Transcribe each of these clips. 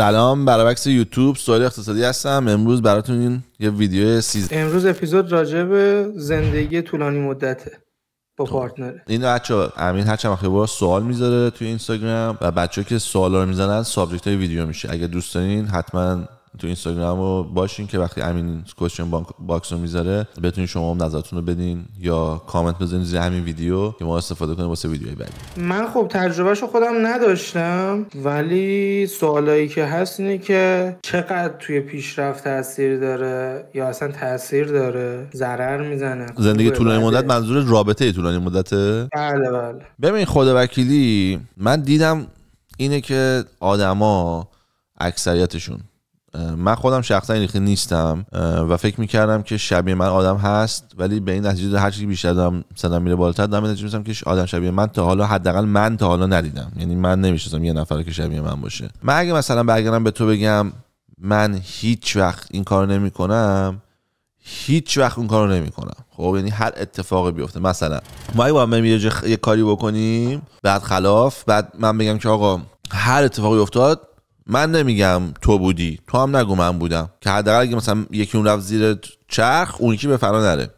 سلام برابکس یوتیوب سوال اقتصادی هستم امروز براتون این یه ویدیو سیز امروز اپیزود راجع به زندگی طولانی مدته با پارتنره این بچا امین هر چند وقت سوال میذاره توی اینستاگرام و بچه که سوالا رو میزنن سابجکت های ویدیو میشه اگه دوست دارین حتما تو اینستاگرام رو باشین که وقتی امین کوشن باکس رو میذاره بتونین شما هم نظرتون رو بدین یا کامنت بزنین زیر همین ویدیو که ما استفاده کنیم واسه ویدیوی بعدی من خب تجربهشو خودم نداشتم ولی سوالایی که هست اینه که چقدر توی پیشرفت تاثیر داره یا اصلا تاثیر داره ضرر میزنه زندگی طولانی مدت منظور رابطه طولانی مدته بله بله ببین خود وکیلی من دیدم اینه که آدما اکثریتشون من خودم شخصا این نیستم و فکر میکردم که شبیه من آدم هست ولی به این نتیجه هر چی بیشتر دارم میره بالاتر دارم نتیجه که آدم شبیه من تا حالا حداقل من تا حالا ندیدم یعنی من نمیشستم یه نفر که شبیه من باشه من اگه مثلا برگردم به تو بگم من هیچ وقت این کارو کنم هیچ وقت اون کارو کنم خب یعنی هر اتفاقی بیفته مثلا ما با یه, یه کاری بکنیم بعد خلاف بعد من بگم که آقا هر اتفاقی افتاد من نمیگم تو بودی تو هم نگو من بودم که حداقل اگه مثلا یکی اون رفت زیر چرخ اون یکی به فنا نره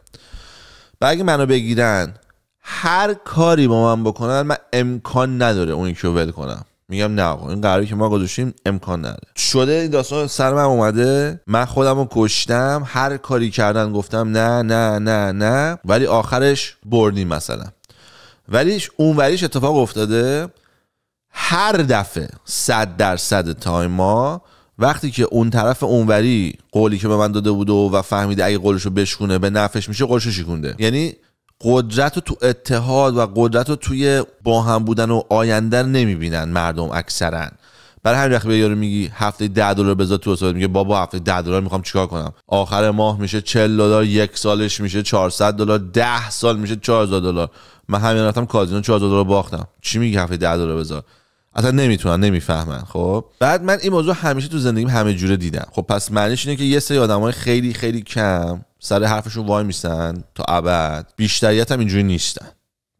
و اگه منو بگیرن هر کاری با من بکنن من امکان نداره اون یکی رو ول کنم میگم نه آقا این قراری که ما گذاشتیم امکان نداره شده این داستان سر من اومده من خودم رو کشتم هر کاری کردن گفتم نه نه نه نه ولی آخرش بردیم مثلا ولیش اون ولیش اتفاق افتاده هر دفعه صد درصد تایما وقتی که اون طرف اونوری قولی که به من داده بود و فهمیده اگه قولشو بشکونه به نفش میشه قولشو شکونده یعنی قدرت رو تو اتحاد و قدرت رو توی با هم بودن و آینده نمیبینن مردم اکثرا برای همین وقت به یارو میگی هفته 10 دلار بذار تو حساب میگه بابا هفته 10 دلار میخوام چیکار کنم آخر ماه میشه 40 دلار یک سالش میشه 400 دلار 10 سال میشه 4000 دلار من همین رفتم کازینو 4000 دلار باختم چی میگی هفته 10 دلار بذار اصلا نمیتونن نمیفهمن خب بعد من این موضوع همیشه تو زندگیم همه جوره دیدم خب پس معنیش اینه که یه سری آدمای خیلی خیلی کم سر حرفشون وای میسن تا ابد بیشتریت هم اینجوری نیستن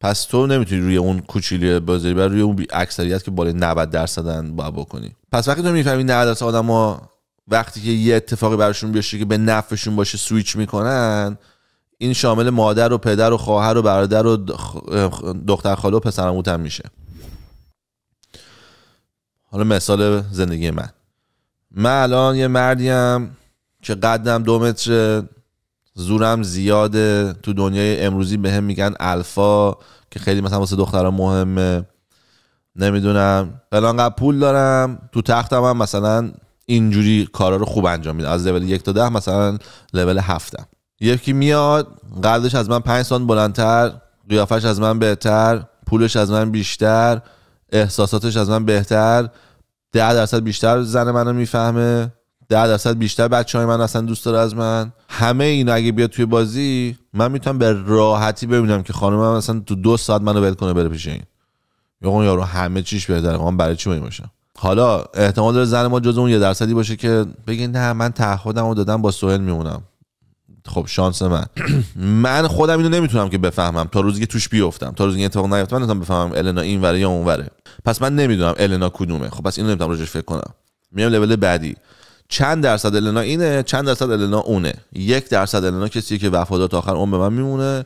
پس تو نمیتونی روی اون کوچیلی بازاری بر روی اون اکثریت که بالای 90 درصدن با بکنی پس وقتی تو میفهمی 90 درصد آدما وقتی که یه اتفاقی براشون بیفته که به نفعشون باشه سویچ میکنن این شامل مادر و پدر و خواهر و برادر و دختر خاله و پسرموت هم میشه حالا مثال زندگی من من الان یه مردیم که قدم دو متر زورم زیاده تو دنیای امروزی به هم میگن الفا که خیلی مثلا واسه دختران مهمه نمیدونم فلان پول دارم تو تختم هم مثلا اینجوری کارا رو خوب انجام میدم از لول یک تا ده مثلا لول هفتم یکی میاد قدرش از من پنج سان بلندتر قیافش از من بهتر پولش از من بیشتر احساساتش از من بهتر ده درصد بیشتر زن منو میفهمه ده درصد بیشتر بچه های من اصلا دوست داره از من همه این اگه بیاد توی بازی من میتونم به راحتی ببینم که خانمم اصلا تو دو ساعت منو ول کنه بره پیش این یا اون یارو همه چیش بهتره من برای چی باشم حالا احتمال داره زن ما جز اون یه درصدی باشه که بگه نه من تعهدمو دادم با سوهل میمونم خب شانس من من خودم اینو نمیتونم که بفهمم تا روزی که توش بیفتم تا روزی که اتفاق نیفته من بفهمم النا این وره یا اون وره پس من نمیدونم النا کدومه خب پس اینو نمیتونم روشش فکر کنم میام لول بعدی چند درصد النا اینه چند درصد النا اونه یک درصد النا کسیه که وفادار تا آخر اون به من میمونه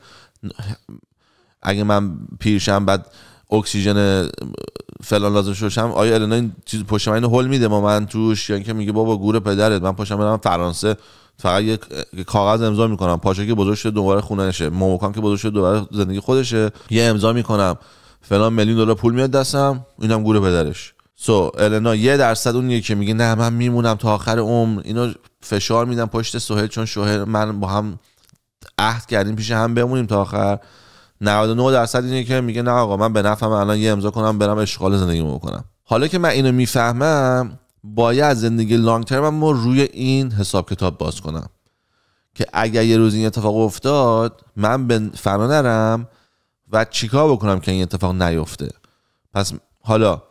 اگه من پیرشم بعد اکسیژن فلان لازم شوشم آیا النا این چیز پشت من اینو هول میده ما من توش یعنی اینکه میگه بابا گور پدرت من پشت برم فرانسه فقط یه کاغذ امضا میکنم پاشا که بزرگ شده دوباره نشه. موموکان که بزرگ شده دوباره زندگی خودشه یه امضا میکنم فلان میلیون دلار پول میاد دستم اینم گور پدرش سو so, النا یه درصد اونیه که میگه نه من میمونم تا آخر عمر اینو فشار میدم پشت سهیل چون شوهر من با هم عهد کردیم پیش هم بمونیم تا آخر 99 درصد اینه که میگه نه آقا من به نفعم الان یه امضا کنم برم اشغال زندگیمو بکنم حالا که من اینو میفهمم باید زندگی لانگ ترمم رو روی این حساب کتاب باز کنم که اگر یه روز این اتفاق افتاد من به فنا نرم و چیکار بکنم که این اتفاق نیفته پس حالا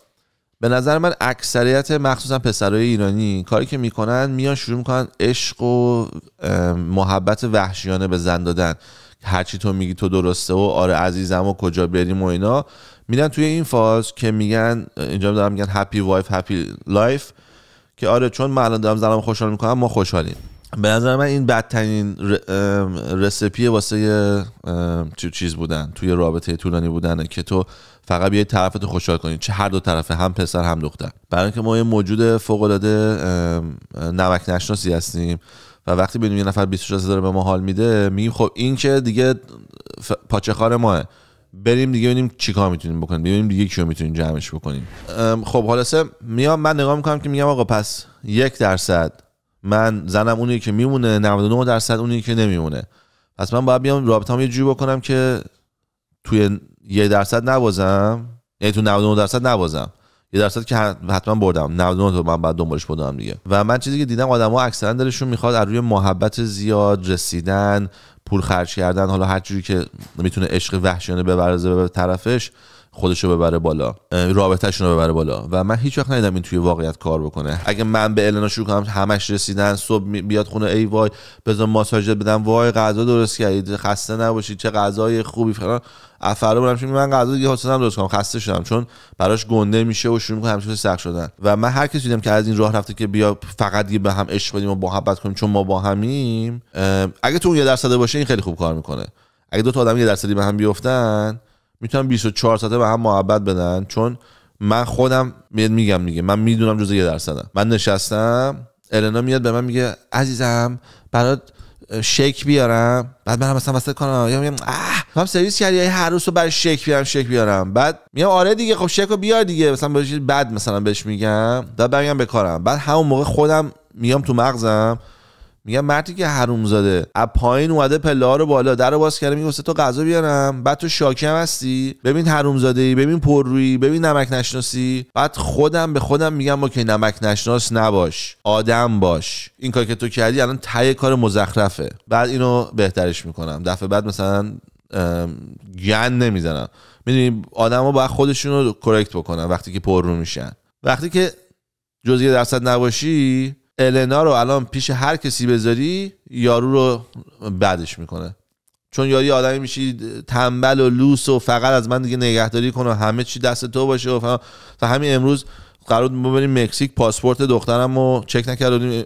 به نظر من اکثریت مخصوصا پسرای ایرانی کاری که میکنن میان شروع میکنن عشق و محبت وحشیانه به زن دادن هرچی تو میگی تو درسته و آره عزیزم و کجا بریم و اینا میدن توی این فاز که میگن اینجا دارم میگن هپی وایف هپی لایف که آره چون من الان دارم زنم خوشحال میکنم ما خوشحالیم به نظر من این بدترین رسپی واسه چیز بودن توی رابطه طولانی بودنه که تو فقط یه طرفت خوشحال کنی چه هر دو طرفه هم پسر هم دختر برای اینکه ما یه موجود فوق العاده نمک نشناسی هستیم و وقتی ببینیم یه نفر 26 داره به ما حال میده میگیم خب این که دیگه ف... پاچخار ماه بریم دیگه ببینیم چیکار میتونیم بکنیم ببینیم دیگه کیو میتونیم جمعش بکنیم خب سه میام من نگاه میکنم که میگم آقا پس یک درصد من زنم اونی که میمونه 99 درصد اونی که نمیمونه پس من باید بیام رابطه‌ام یه جوری بکنم که توی یه درصد نبازم یعنی تو 99 درصد نبازم یه درصد که حتما بردم 99 تا من بعد دنبالش بودم دیگه و من چیزی که دیدم آدما اکثرا دلشون میخواد از روی محبت زیاد رسیدن پول خرج کردن حالا هر جوری که میتونه عشق وحشیانه ببرزه به طرفش خودشو ببره بالا رابطهشون رو ببره بالا و من هیچ وقت ندیدم این توی واقعیت کار بکنه اگه من به النا شروع کنم همش رسیدن صبح بیاد خونه ای وای بذار ماساژ بدم وای غذا درست کردید خسته نباشید چه غذای خوبی فلان افرا برم من غذا دیگه حسنم درست کنم خسته شدم چون براش گنده میشه و شروع میکنه همش سخت شدن و من هر کسی دیدم که از این راه رفته که بیا فقط یه به هم عشق بدیم و محبت کنیم چون ما با همیم اگه تو اون یه درصد باشه این خیلی خوب کار میکنه اگه دو تا آدم یه درصدی به هم بیفتن میتونن 24 ساعته به هم محبت بدن چون من خودم میگم دیگه من میدونم جزء یه درصدم من نشستم النا میاد به من میگه عزیزم برات شیک بیارم بعد منم مثلا واسه کانال میگم آه هم سرویس کردی یعنی هر روز برای شک بیارم شیک بیارم بعد میگم آره دیگه خب شک رو بیار دیگه مثلا بعد مثلا بهش میگم بعد برمیگم به کارم بعد همون موقع خودم میام تو مغزم میگم مردی که حروم زاده از پایین اومده پله رو بالا در رو باز کرده میگه تو غذا بیارم بعد تو شاکی هستی ببین حروم ای ببین پررویی ببین نمک نشناسی بعد خودم به خودم میگم اوکی که نمک نشناس نباش آدم باش این کار که تو کردی الان تای کار مزخرفه بعد اینو بهترش میکنم دفعه بعد مثلا گن نمیزنم میدونی آدما باید خودشون رو کرکت بکنن وقتی که پررو میشن وقتی که جزئی درصد نباشی النا رو الان پیش هر کسی بذاری یارو رو بعدش میکنه چون یاری آدمی میشی تنبل و لوس و فقط از من دیگه نگهداری کنه و همه چی دست تو باشه و, و همین امروز قرار ما بریم مکزیک پاسپورت دخترم رو چک نکردیم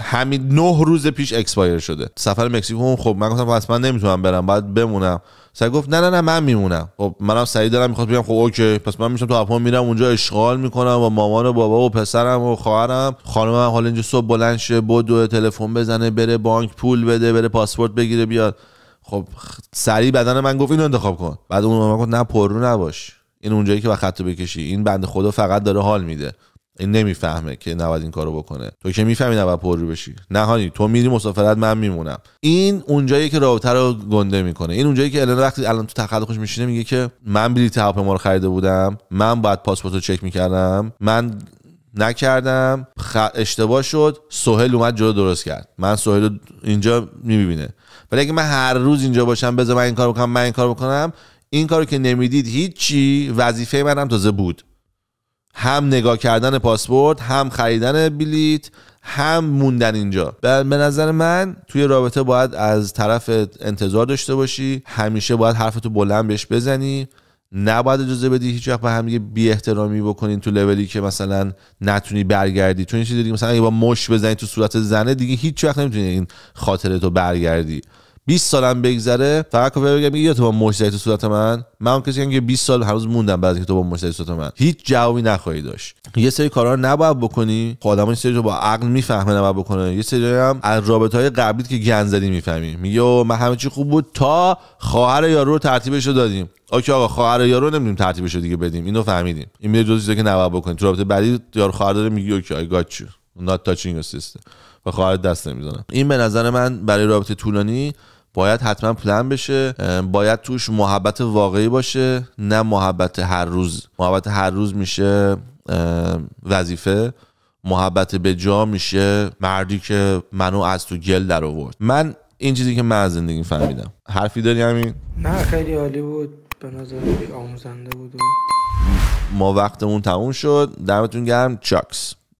همین نه روز پیش اکسپایر شده سفر مکزیک هم خب من گفتم خب اصلا نمیتونم برم باید بمونم سعی گفت نه نه نه من میمونم خب منم سعی دارم میخواد بگم خب اوکی پس من میشم تو اپون میرم اونجا اشغال میکنم و مامان و بابا و پسرم و خواهرم من حالا اینجا صبح بلند شه و تلفن بزنه بره بانک پول بده بره پاسپورت بگیره بیاد خب سریع بدن من گفت اینو انتخاب کن بعد اون گفت نه پررو نباش این اونجایی که وقت خط بکشی این بند خدا فقط داره حال میده این نمیفهمه که نباید این کارو بکنه تو که میفهمی نباید پر رو بشی نهانی تو میری مسافرت من میمونم این اونجایی که رابطه رو گنده میکنه این اونجایی که الان وقتی الان تو خوش میشینه میگه که من بلیط ما رو خریده بودم من باید پاسپورت رو چک میکردم من نکردم خ... اشتباه شد سهل اومد جلو درست کرد من سهل اینجا میبینه ولی اگه من هر روز اینجا باشم بذار من این کار بکنم من این کار بکنم این کارو که نمیدید هیچی وظیفه منم تازه بود هم نگاه کردن پاسپورت هم خریدن بلیت هم موندن اینجا به نظر من توی رابطه باید از طرف انتظار داشته باشی همیشه باید حرفتو بلند بهش بزنی نباید اجازه بدی هیچ وقت به هم یه بی احترامی بکنین تو لولی که مثلا نتونی برگردی چون این چیزی دیگه مثلا اگه با مش بزنی تو صورت زنه دیگه هیچ وقت نمیتونی این خاطره تو برگردی 20 سالم بگذره فقط کافه بگم یا تو با مشتری تو صورت من من کسی که 20 سال هنوز موندم بعد که تو با مشتری تو صورت من هیچ جوابی نخواهی داشت یه سری کارا رو نباید بکنی خب آدم سری رو با عقل میفهمه نباید بکنه یه سری هم از رابطه های قبلی که گند زدی میفهمی میگه من همه چی خوب بود تا خواهر یارو رو ترتیبش رو دادیم اوکی آقا خواهر یارو نمیدونیم ترتیبش رو دیگه بدیم اینو فهمیدیم این میره جزئی که نباید بکنی تو رابطه بعدی یارو خواهر داره میگه اوکی آی گات یو نات تاچینگ و خواهر دست نمیزنه این به نظر من برای رابطه طولانی باید حتما پلن بشه باید توش محبت واقعی باشه نه محبت هر روز محبت هر روز میشه وظیفه محبت به جا میشه مردی که منو از تو گل در آورد من این چیزی که من از زندگی فهمیدم حرفی داری همین نه خیلی عالی بود به نظر آموزنده بود ما وقتمون تموم شد دمتون گرم چاکس